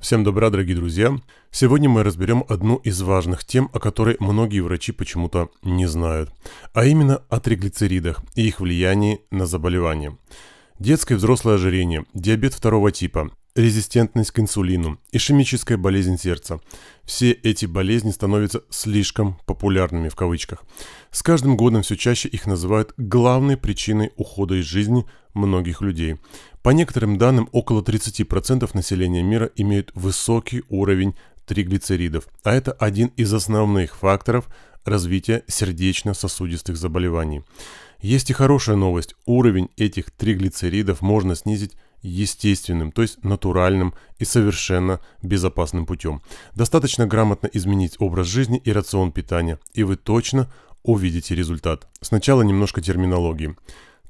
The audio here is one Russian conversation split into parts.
Всем добра, дорогие друзья! Сегодня мы разберем одну из важных тем, о которой многие врачи почему-то не знают, а именно о триглицеридах и их влиянии на заболевания: Детское и взрослое ожирение, диабет второго типа, резистентность к инсулину, ишемическая болезнь сердца. Все эти болезни становятся слишком популярными в кавычках. С каждым годом все чаще их называют главной причиной ухода из жизни многих людей. По некоторым данным, около 30% населения мира имеют высокий уровень триглицеридов, а это один из основных факторов развития сердечно-сосудистых заболеваний. Есть и хорошая новость. Уровень этих триглицеридов можно снизить естественным, то есть натуральным и совершенно безопасным путем. Достаточно грамотно изменить образ жизни и рацион питания, и вы точно увидите результат. Сначала немножко терминологии.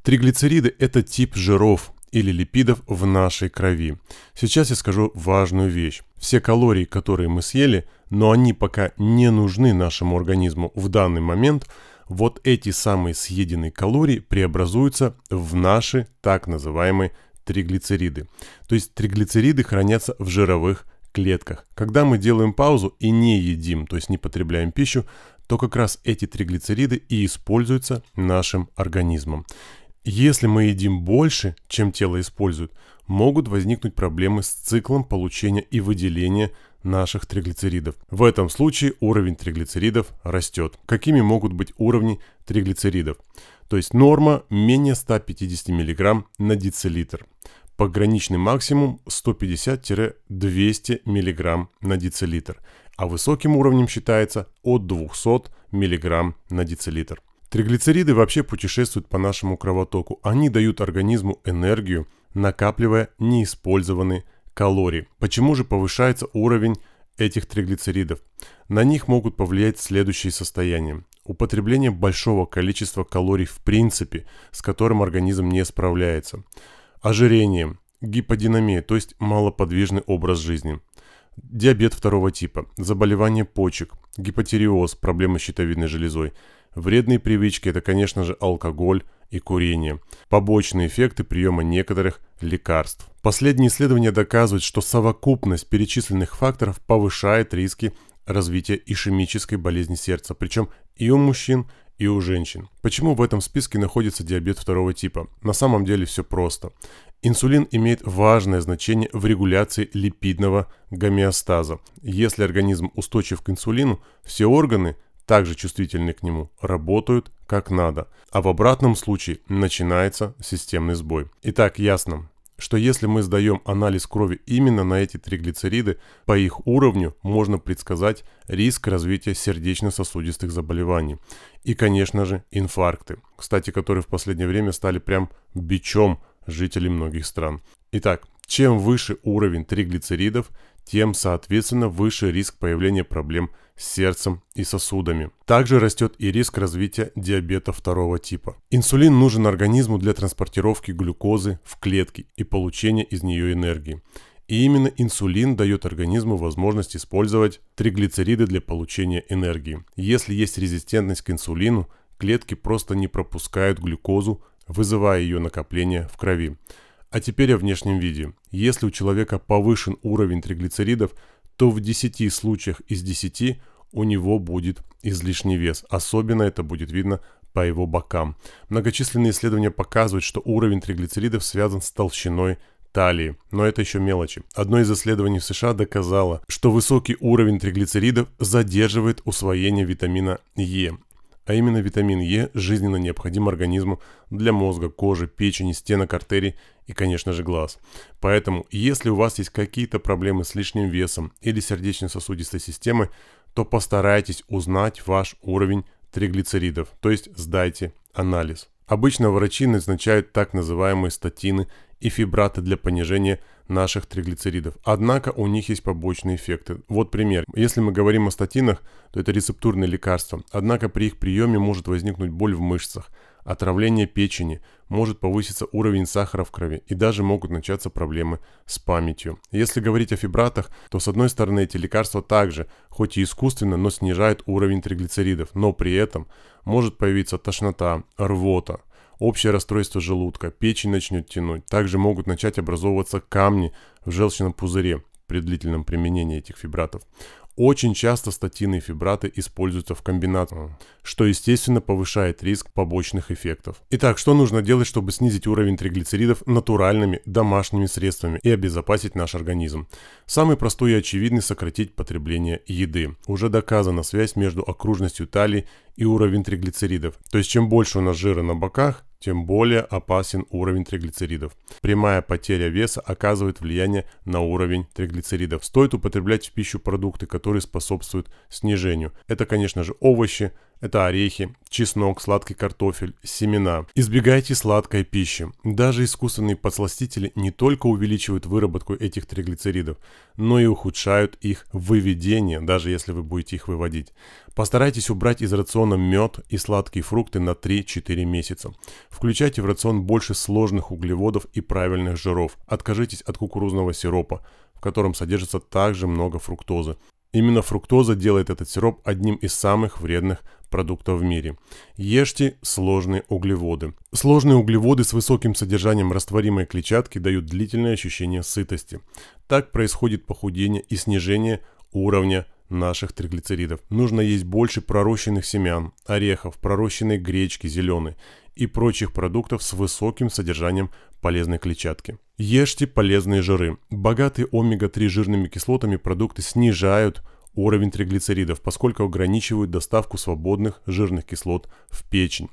Триглицериды – это тип жиров, или липидов в нашей крови. Сейчас я скажу важную вещь. Все калории, которые мы съели, но они пока не нужны нашему организму в данный момент, вот эти самые съеденные калории преобразуются в наши так называемые триглицериды. То есть триглицериды хранятся в жировых клетках. Когда мы делаем паузу и не едим, то есть не потребляем пищу, то как раз эти триглицериды и используются нашим организмом. Если мы едим больше, чем тело использует, могут возникнуть проблемы с циклом получения и выделения наших триглицеридов. В этом случае уровень триглицеридов растет. Какими могут быть уровни триглицеридов? То есть норма менее 150 мг на децилитр. Пограничный максимум 150-200 мг на децилитр. А высоким уровнем считается от 200 мг на децилитр. Триглицериды вообще путешествуют по нашему кровотоку. Они дают организму энергию, накапливая неиспользованные калории. Почему же повышается уровень этих триглицеридов? На них могут повлиять следующие состояния. Употребление большого количества калорий в принципе, с которым организм не справляется. Ожирение, гиподинамия, то есть малоподвижный образ жизни. Диабет второго типа, заболевание почек, гипотереоз, проблемы с щитовидной железой – Вредные привычки – это, конечно же, алкоголь и курение. Побочные эффекты приема некоторых лекарств. Последние исследования доказывают, что совокупность перечисленных факторов повышает риски развития ишемической болезни сердца, причем и у мужчин, и у женщин. Почему в этом списке находится диабет второго типа? На самом деле все просто. Инсулин имеет важное значение в регуляции липидного гомеостаза. Если организм устойчив к инсулину, все органы – также чувствительны к нему, работают как надо. А в обратном случае начинается системный сбой. Итак, ясно, что если мы сдаем анализ крови именно на эти триглицериды, по их уровню можно предсказать риск развития сердечно-сосудистых заболеваний. И, конечно же, инфаркты, кстати, которые в последнее время стали прям бичом жителей многих стран. Итак, чем выше уровень триглицеридов, тем, соответственно, выше риск появления проблем с сердцем и сосудами. Также растет и риск развития диабета второго типа. Инсулин нужен организму для транспортировки глюкозы в клетки и получения из нее энергии. И именно инсулин дает организму возможность использовать триглицериды для получения энергии. Если есть резистентность к инсулину, клетки просто не пропускают глюкозу, вызывая ее накопление в крови. А теперь о внешнем виде. Если у человека повышен уровень триглицеридов, то в 10 случаях из 10 у него будет излишний вес. Особенно это будет видно по его бокам. Многочисленные исследования показывают, что уровень триглицеридов связан с толщиной талии. Но это еще мелочи. Одно из исследований в США доказало, что высокий уровень триглицеридов задерживает усвоение витамина Е. А именно витамин Е жизненно необходим организму для мозга, кожи, печени, стенок артерий и, конечно же, глаз. Поэтому, если у вас есть какие-то проблемы с лишним весом или сердечно-сосудистой системой, то постарайтесь узнать ваш уровень триглицеридов, то есть сдайте анализ. Обычно врачи назначают так называемые статины и фибраты для понижения наших триглицеридов. Однако у них есть побочные эффекты. Вот пример. Если мы говорим о статинах, то это рецептурные лекарства. Однако при их приеме может возникнуть боль в мышцах – отравление печени, может повыситься уровень сахара в крови и даже могут начаться проблемы с памятью. Если говорить о фибратах, то с одной стороны эти лекарства также, хоть и искусственно, но снижают уровень триглицеридов, но при этом может появиться тошнота, рвота, общее расстройство желудка, печень начнет тянуть. Также могут начать образовываться камни в желчном пузыре при длительном применении этих фибратов. Очень часто статины и фибраты используются в комбинации, что, естественно, повышает риск побочных эффектов. Итак, что нужно делать, чтобы снизить уровень триглицеридов натуральными домашними средствами и обезопасить наш организм? Самый простой и очевидный – сократить потребление еды. Уже доказана связь между окружностью талии и уровень триглицеридов. То есть, чем больше у нас жира на боках, тем более опасен уровень триглицеридов. Прямая потеря веса оказывает влияние на уровень триглицеридов. Стоит употреблять в пищу продукты, которые способствуют снижению. Это, конечно же, овощи, это орехи, чеснок, сладкий картофель, семена. Избегайте сладкой пищи. Даже искусственные подсластители не только увеличивают выработку этих триглицеридов, но и ухудшают их выведение, даже если вы будете их выводить. Постарайтесь убрать из рациона мед и сладкие фрукты на 3-4 месяца. Включайте в рацион больше сложных углеводов и правильных жиров. Откажитесь от кукурузного сиропа, в котором содержится также много фруктозы. Именно фруктоза делает этот сироп одним из самых вредных продуктов в мире. Ешьте сложные углеводы. Сложные углеводы с высоким содержанием растворимой клетчатки дают длительное ощущение сытости. Так происходит похудение и снижение уровня наших триглицеридов. Нужно есть больше пророщенных семян, орехов, пророщенной гречки зеленой и прочих продуктов с высоким содержанием полезной клетчатки. Ешьте полезные жиры. Богатые омега-3 жирными кислотами продукты снижают уровень триглицеридов, поскольку ограничивают доставку свободных жирных кислот в печень.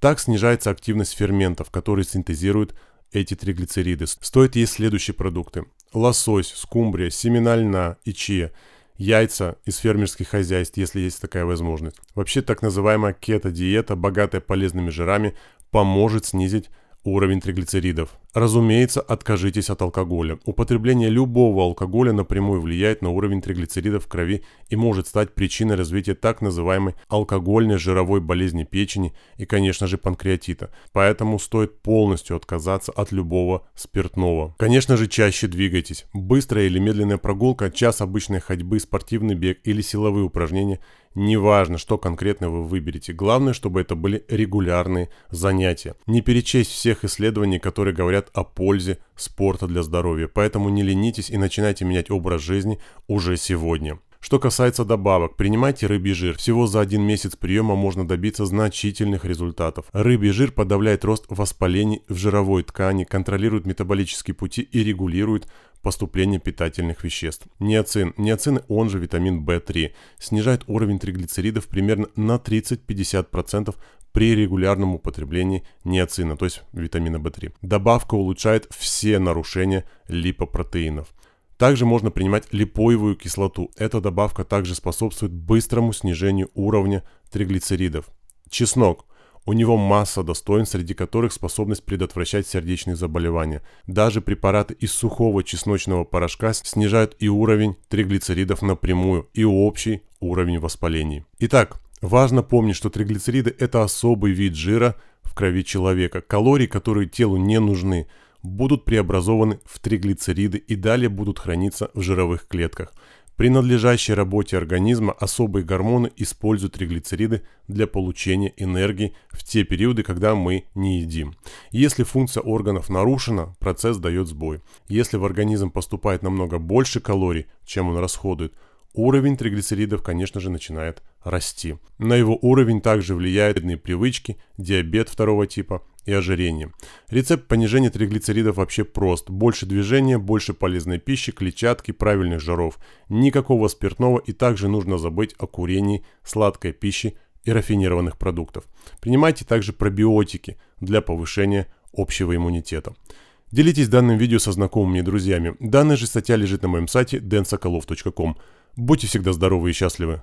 Так снижается активность ферментов, которые синтезируют эти триглицериды. Стоит есть следующие продукты. Лосось, скумбрия, семена льна и чия яйца из фермерских хозяйств, если есть такая возможность. Вообще так называемая кето-диета, богатая полезными жирами, поможет снизить уровень триглицеридов. Разумеется, откажитесь от алкоголя. Употребление любого алкоголя напрямую влияет на уровень триглицеридов в крови и может стать причиной развития так называемой алкогольной жировой болезни печени и, конечно же, панкреатита. Поэтому стоит полностью отказаться от любого спиртного. Конечно же, чаще двигайтесь. Быстрая или медленная прогулка, час обычной ходьбы, спортивный бег или силовые упражнения – Неважно, что конкретно вы выберете. Главное, чтобы это были регулярные занятия. Не перечесть всех исследований, которые говорят говорят о пользе спорта для здоровья. Поэтому не ленитесь и начинайте менять образ жизни уже сегодня. Что касается добавок, принимайте рыбий жир. Всего за один месяц приема можно добиться значительных результатов. Рыбий жир подавляет рост воспалений в жировой ткани, контролирует метаболические пути и регулирует поступление питательных веществ. Ниацин. Ниацин, он же витамин В3, снижает уровень триглицеридов примерно на 30-50% при регулярном употреблении неоцина, то есть витамина В3. Добавка улучшает все нарушения липопротеинов. Также можно принимать липоевую кислоту. Эта добавка также способствует быстрому снижению уровня триглицеридов. Чеснок. У него масса достоинств, среди которых способность предотвращать сердечные заболевания. Даже препараты из сухого чесночного порошка снижают и уровень триглицеридов напрямую, и общий уровень воспалений. Итак, Важно помнить, что триглицериды – это особый вид жира в крови человека. Калории, которые телу не нужны, будут преобразованы в триглицериды и далее будут храниться в жировых клетках. При надлежащей работе организма особые гормоны используют триглицериды для получения энергии в те периоды, когда мы не едим. Если функция органов нарушена, процесс дает сбой. Если в организм поступает намного больше калорий, чем он расходует, уровень триглицеридов, конечно же, начинает расти. На его уровень также влияют вредные привычки, диабет второго типа и ожирение. Рецепт понижения триглицеридов вообще прост. Больше движения, больше полезной пищи, клетчатки, правильных жиров. Никакого спиртного и также нужно забыть о курении, сладкой пищи и рафинированных продуктов. Принимайте также пробиотики для повышения общего иммунитета. Делитесь данным видео со знакомыми и друзьями. Данная же статья лежит на моем сайте densokolov.com. Будьте всегда здоровы и счастливы!